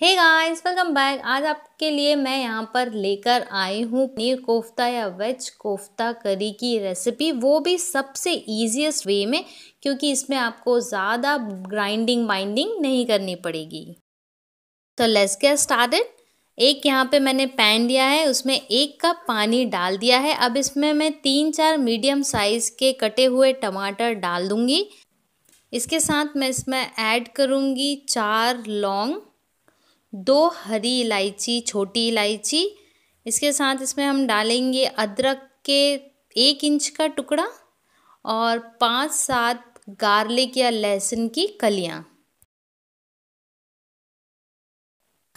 hey guys welcome back आज आपके लिए मैं यहाँ पर लेकर आई हूँ पनीर कोफ्ता या वेज कोफ्ता करी की रेसिपी वो भी सबसे ईजिएस्ट वे में क्योंकि इसमें आपको ज़्यादा ग्राइंडिंग माइंडिंग नहीं करनी पड़ेगी तो लेट्स गेट स्टार्टेड एक यहाँ पे मैंने पैन लिया है उसमें एक कप पानी डाल दिया है अब इसमें मैं तीन चार मीडियम साइज़ के कटे हुए टमाटर डाल दूँगी इसके साथ मैं इसमें ऐड करूँगी चार लौंग दो हरी इलायची छोटी इलायची इसके साथ इसमें हम डालेंगे अदरक के एक इंच का टुकड़ा और पाँच सात गार्लिक या लहसुन की कलियाँ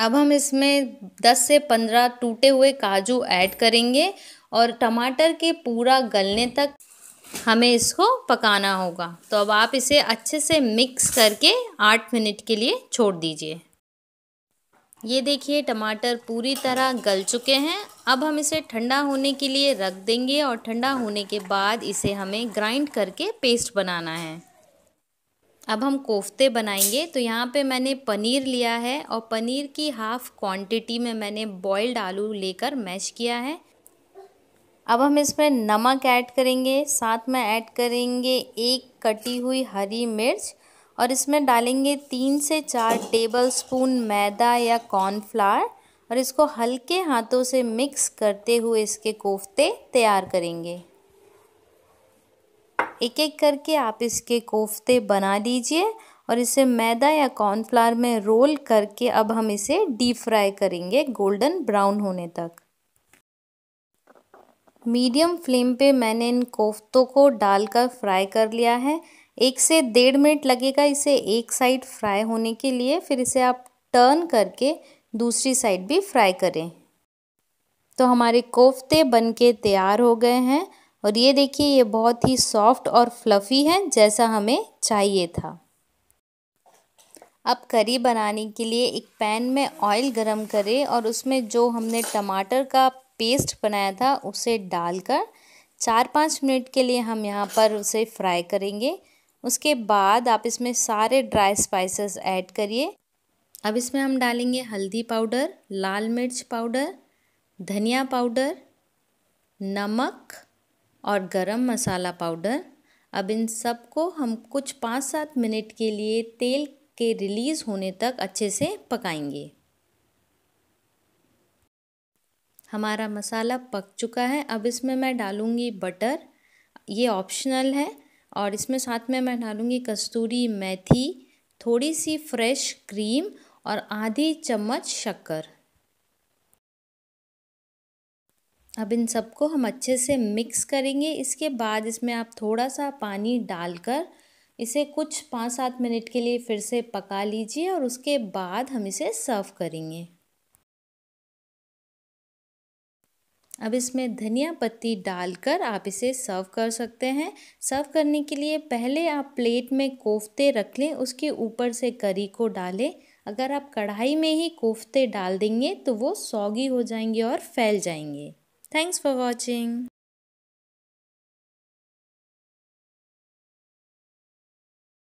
अब हम इसमें 10 से 15 टूटे हुए काजू ऐड करेंगे और टमाटर के पूरा गलने तक हमें इसको पकाना होगा तो अब आप इसे अच्छे से मिक्स करके आठ मिनट के लिए छोड़ दीजिए ये देखिए टमाटर पूरी तरह गल चुके हैं अब हम इसे ठंडा होने के लिए रख देंगे और ठंडा होने के बाद इसे हमें ग्राइंड करके पेस्ट बनाना है अब हम कोफ्ते बनाएंगे तो यहाँ पे मैंने पनीर लिया है और पनीर की हाफ़ क्वांटिटी में मैंने बॉइल्ड आलू लेकर मैश किया है अब हम इसमें नमक ऐड करेंगे साथ में ऐड करेंगे एक कटी हुई हरी मिर्च और इसमें डालेंगे तीन से चार टेबल स्पून मैदा या कॉर्नफ्लावर और इसको हल्के हाथों से मिक्स करते हुए इसके कोफ्ते तैयार करेंगे एक एक करके आप इसके कोफ्ते बना लीजिए और इसे मैदा या कॉर्नफ्लावर में रोल करके अब हम इसे डीप फ्राई करेंगे गोल्डन ब्राउन होने तक मीडियम फ्लेम पे मैंने इन कोफ्तों को डालकर फ्राई कर लिया है एक से डेढ़ मिनट लगेगा इसे एक साइड फ्राई होने के लिए फिर इसे आप टर्न करके दूसरी साइड भी फ्राई करें तो हमारे कोफ्ते बनके तैयार हो गए हैं और ये देखिए ये बहुत ही सॉफ्ट और फ्लफ़ी है जैसा हमें चाहिए था अब करी बनाने के लिए एक पैन में ऑयल गरम करें और उसमें जो हमने टमाटर का पेस्ट बनाया था उसे डालकर चार पाँच मिनट के लिए हम यहाँ पर उसे फ्राई करेंगे उसके बाद आप इसमें सारे ड्राई स्पाइसेस ऐड करिए अब इसमें हम डालेंगे हल्दी पाउडर लाल मिर्च पाउडर धनिया पाउडर नमक और गरम मसाला पाउडर अब इन सबको हम कुछ पाँच सात मिनट के लिए तेल के रिलीज़ होने तक अच्छे से पकाएंगे हमारा मसाला पक चुका है अब इसमें मैं डालूँगी बटर ये ऑप्शनल है और इसमें साथ में मैं डालूँगी कस्तूरी मेथी थोड़ी सी फ्रेश क्रीम और आधी चम्मच शक्कर अब इन सबको हम अच्छे से मिक्स करेंगे इसके बाद इसमें आप थोड़ा सा पानी डालकर इसे कुछ पाँच सात मिनट के लिए फिर से पका लीजिए और उसके बाद हम इसे सर्व करेंगे अब इसमें धनिया पत्ती डालकर आप इसे सर्व कर सकते हैं सर्व करने के लिए पहले आप प्लेट में कोफ्ते रख लें उसके ऊपर से करी को डालें अगर आप कढ़ाई में ही कोफ्ते डाल देंगे तो वो सौगी हो जाएंगे और फैल जाएंगे थैंक्स फॉर वॉचिंग